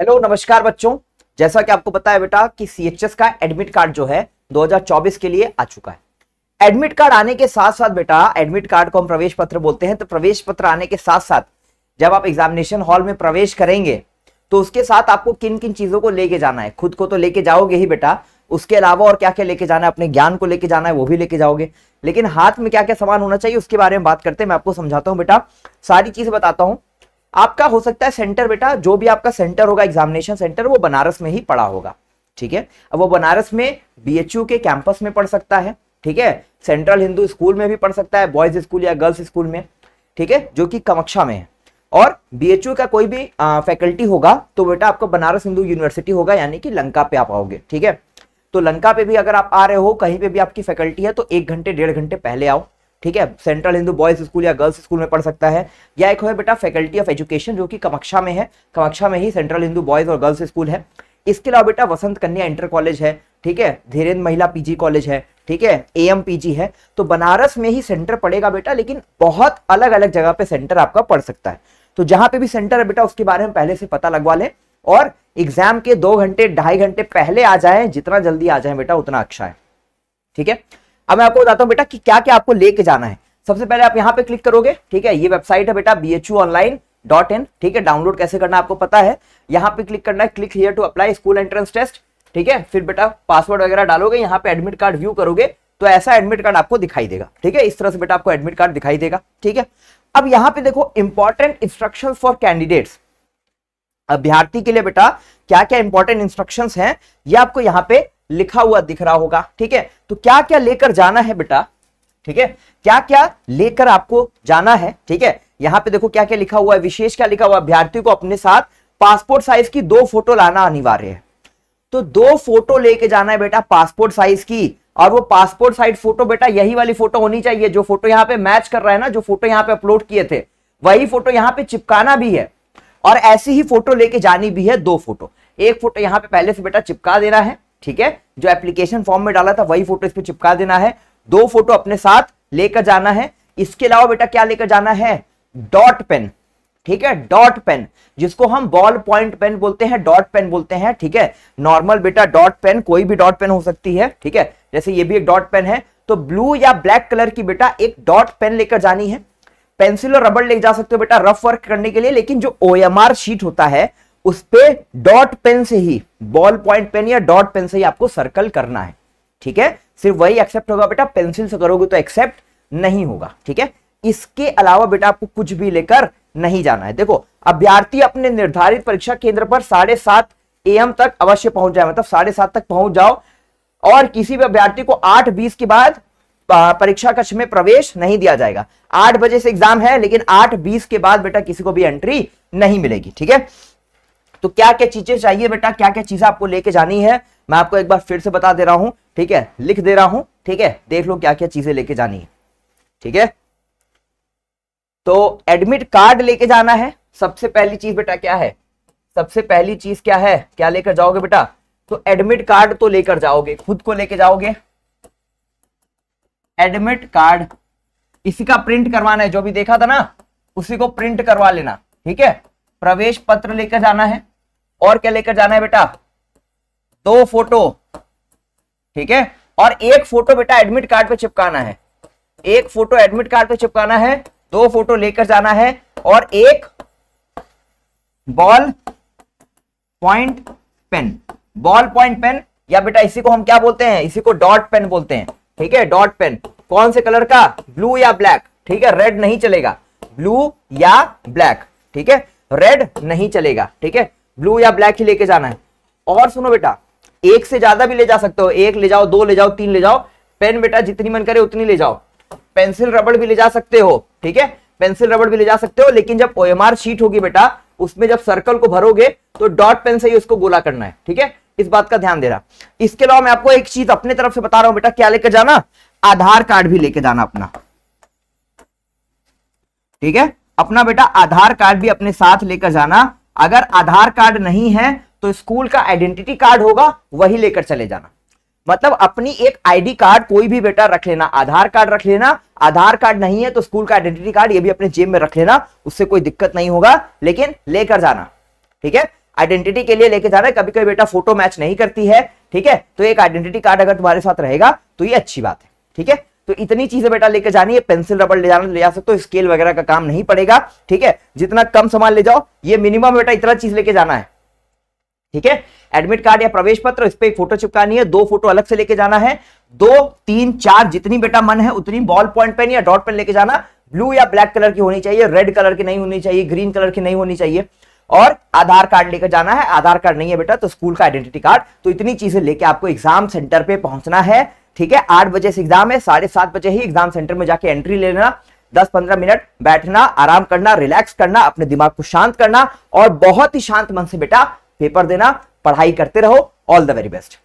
hello नमस्कार बच्चों जैसा कि आपको पता है बेटा कि सी का एडमिट कार्ड जो है 2024 के लिए आ चुका है एडमिट कार्ड आने के साथ साथ बेटा एडमिट कार्ड को हम प्रवेश पत्र बोलते हैं तो प्रवेश पत्र आने के साथ साथ जब आप एग्जामिनेशन हॉल में प्रवेश करेंगे तो उसके साथ आपको किन किन चीजों को लेके जाना है खुद को तो लेके जाओगे ही बेटा उसके अलावा और क्या क्या लेके जाना है अपने ज्ञान को लेके जाना है वो भी लेके जाओगे लेकिन हाथ में क्या क्या सामान होना चाहिए उसके बारे में बात करते हैं मैं आपको समझाता हूँ बेटा सारी चीज बताता हूँ आपका हो सकता है सेंटर बेटा जो भी आपका सेंटर होगा एग्जामिनेशन सेंटर वो बनारस में ही पड़ा होगा ठीक है अब वो बनारस में बी के कैंपस में पढ़ सकता है ठीक है सेंट्रल हिंदू स्कूल में भी पढ़ सकता है बॉयज स्कूल या गर्ल्स स्कूल में ठीक है जो कि कमक्षा में है और बीएचयू का कोई भी आ, फैकल्टी होगा तो बेटा आपका बनारस हिंदू यूनिवर्सिटी होगा यानी कि लंका पे आप आओगे ठीक है तो लंका पे भी अगर आप आ रहे हो कहीं पे भी आपकी फैकल्टी है तो एक घंटे डेढ़ घंटे पहले आओ ठीक है सेंट्रल हिंदू बॉयज स्कूल या गर्ल्स स्कूल में पढ़ सकता है या एक है बेटा फैकल्टी ऑफ एजुकेशन जो कि कमक्षा में है कमक्षा में ही सेंट्रल हिंदू बॉयज और गर्ल्स स्कूल है इसके अलावा बेटा वसंत कन्या इंटर कॉलेज है ठीक है धीरेन्द्र महिला पीजी कॉलेज है ठीक है एम पीजी है तो बनारस में ही सेंटर पड़ेगा बेटा लेकिन बहुत अलग अलग जगह पे सेंटर आपका पड़ सकता है तो जहां पे भी सेंटर है बेटा उसके बारे में पहले से पता लगवा लें और एग्जाम के दो घंटे ढाई घंटे पहले आ जाए जितना जल्दी आ जाए बेटा उतना अच्छा है ठीक है अब मैं आपको बताता हूँ बेटा कि क्या क्या आपको लेके जाना है सबसे पहले आप यहाँ पे क्लिक करोगे ठीक है ये वेबसाइट है बेटा B H U online dot in ठीक है डाउनलोड कैसे करना आपको पता है यहाँ पे क्लिक करना है click here to apply school entrance test ठीक है फिर बेटा पासवर्ड वगैरह डालोगे यहाँ पे एडमिट कार्ड व्यू करोगे तो ऐसा एडमिट कार्ड आपको दिखाई देगा ठीक है इस तरह से बेटा आपको एडमिट कार्ड दिखाई देगा ठीक है अब यहाँ पे देखो इंपॉर्टेंट इंस्ट्रक्शन फॉर कैंडिडेट्स अभ्यार्थी के लिए बेटा क्या क्या इंपॉर्टेंट इंस्ट्रक्शन है ये आपको यहाँ पे लिखा हुआ दिख रहा होगा ठीक है तो क्या क्या लेकर जाना है बेटा ठीक है क्या क्या लेकर आपको जाना है ठीक है यहां पे देखो क्या क्या लिखा हुआ है विशेष क्या लिखा हुआ है अभ्यार्थी को अपने साथ पासपोर्ट साइज की दो फोटो लाना अनिवार्य है तो दो फोटो लेके जाना है बेटा पासपोर्ट साइज की और वो पासपोर्ट साइज फोटो बेटा यही वाली फोटो होनी चाहिए जो फोटो यहाँ पे मैच कर रहा है ना जो फोटो यहाँ पे अपलोड किए थे वही फोटो यहाँ पे चिपकाना भी है और ऐसी ही फोटो लेके जानी भी है दो फोटो एक फोटो यहाँ पे पहले से बेटा चिपका देना है ठीक है जो एप्लीकेशन फॉर्म में डाला था वही फोटो इस पर चिपका देना है दो फोटो अपने साथ लेकर जाना है इसके अलावा बेटा क्या लेकर जाना है डॉट पेन ठीक है डॉट पेन जिसको हम बॉल पॉइंट पेन बोलते हैं डॉट पेन बोलते हैं ठीक है नॉर्मल बेटा डॉट पेन कोई भी डॉट पेन हो सकती है ठीक है जैसे ये भी एक डॉट पेन है तो ब्लू या ब्लैक कलर की बेटा एक डॉट पेन लेकर जानी है पेंसिल और रबड़ ले जा सकते हो बेटा रफ वर्क करने के लिए लेकिन जो ओ शीट होता है उस पर डॉट पेन से ही बॉल पॉइंट पेन या डॉट पेन से ही आपको सर्कल करना है ठीक है सिर्फ वही एक्सेप्ट होगा बेटा पेंसिल से करोगे तो एक्सेप्ट नहीं होगा ठीक है इसके अलावा बेटा आपको कुछ भी लेकर नहीं जाना है देखो अभ्यार्थी अपने निर्धारित परीक्षा केंद्र पर साढ़े सात एम तक अवश्य पहुंच जाए मतलब साढ़े सात तक पहुंच जाओ और किसी भी अभ्यर्थी को आठ बीस के बाद परीक्षा कक्ष में प्रवेश नहीं दिया जाएगा आठ बजे से एग्जाम है लेकिन आठ बीस के बाद बेटा किसी को भी एंट्री नहीं मिलेगी ठीक है तो क्या क्या चीजें चाहिए बेटा क्या क्या चीजें आपको लेके जानी है मैं आपको एक बार फिर से बता दे रहा हूं ठीक है लिख दे रहा हूं ठीक है देख लो क्या क्या चीजें लेके जानी है ठीक है तो एडमिट कार्ड लेके जाना है सबसे पहली चीज बेटा क्या है सबसे पहली चीज क्या है क्या लेकर जाओगे बेटा तो एडमिट कार्ड तो लेकर जाओगे खुद को लेके जाओगे एडमिट कार्ड इसी का प्रिंट करवाना है जो भी देखा था ना उसी को प्रिंट करवा लेना ठीक है प्रवेश पत्र लेकर जाना है और क्या लेकर जाना है बेटा दो फोटो ठीक है और एक फोटो बेटा एडमिट कार्ड पे चिपकाना है एक फोटो एडमिट कार्ड पे चिपकाना है दो फोटो लेकर जाना है और एक ball point pen ball point pen या बेटा इसी को हम क्या बोलते हैं इसी को डॉट पेन बोलते हैं ठीक है डॉट पेन कौन से कलर का ब्लू या ब्लैक ठीक है रेड नहीं चलेगा ब्लू या ब्लैक ठीक है रेड नहीं चलेगा ठीक है ब्लू या ब्लैक ही लेके जाना है और सुनो बेटा एक से ज्यादा भी ले जा सकते हो एक ले जाओ दो ले जाओ तीन ले जाओ पेन बेटा जितनी मन करे उतनी ले जाओ पेंसिल रबड़ भी ले जा सकते हो ठीक है पेंसिल रबड़ भी ले जा सकते हो लेकिन जब ओएमआर शीट होगी बेटा उसमें जब सर्कल को भरोगे तो डॉट पेन से ही उसको गोला करना है ठीक है इस बात का ध्यान दे रहा इसके अलावा मैं आपको एक चीज अपने तरफ से बता रहा हूं बेटा क्या लेकर जाना आधार कार्ड भी लेके जाना अपना ठीक है अपना बेटा आधार कार्ड भी अपने साथ लेकर जाना अगर आधार कार्ड नहीं है तो स्कूल का आइडेंटिटी कार्ड होगा वही लेकर चले जाना मतलब अपनी एक आईडी कार्ड कोई भी बेटा रख लेना आधार कार्ड रख लेना आधार कार्ड नहीं है तो स्कूल का आइडेंटिटी कार्ड ये भी अपने जेब में रख लेना उससे कोई दिक्कत नहीं होगा लेकिन लेकर जाना ठीक है आइडेंटिटी के लिए लेकर जाना है कभी कभी बेटा फोटो मैच नहीं करती है ठीक है तो एक आइडेंटिटी कार्ड अगर तुम्हारे साथ रहेगा तो ये अच्छी बात है ठीक है तो इतनी चीजें बेटा लेके जानी है पेंसिल रबड़ ले जाना तो ले जा सकते हो स्केल वगैरह का काम नहीं पड़ेगा ठीक है जितना कम सामान ले जाओ ये मिनिमम बेटा इतना चीज लेके जाना है ठीक है एडमिट कार्ड या प्रवेश पत्र इस पर एक फोटो चिपकानी है दो फोटो अलग से लेके जाना है दो तीन चार जितनी बेटा मन है उतनी बॉल पॉइंट पेन या डॉट पेन लेके जाना ब्लू या ब्लैक कलर की होनी चाहिए रेड कलर की नहीं होनी चाहिए ग्रीन कलर की नहीं होनी चाहिए और आधार कार्ड लेकर जाना है आधार कार्ड नहीं है बेटा तो स्कूल का आइडेंटिटी कार्ड तो इतनी चीजें लेके आपको एग्जाम सेंटर पे पहुंचना है ठीक है आठ बजे से एग्जाम है साढ़े सात बजे ही एग्जाम सेंटर में जाके एंट्री ले लेना दस पंद्रह मिनट बैठना आराम करना रिलैक्स करना अपने दिमाग को शांत करना और बहुत ही शांत मन से बेटा पेपर देना पढ़ाई करते रहो ऑल द वेरी बेस्ट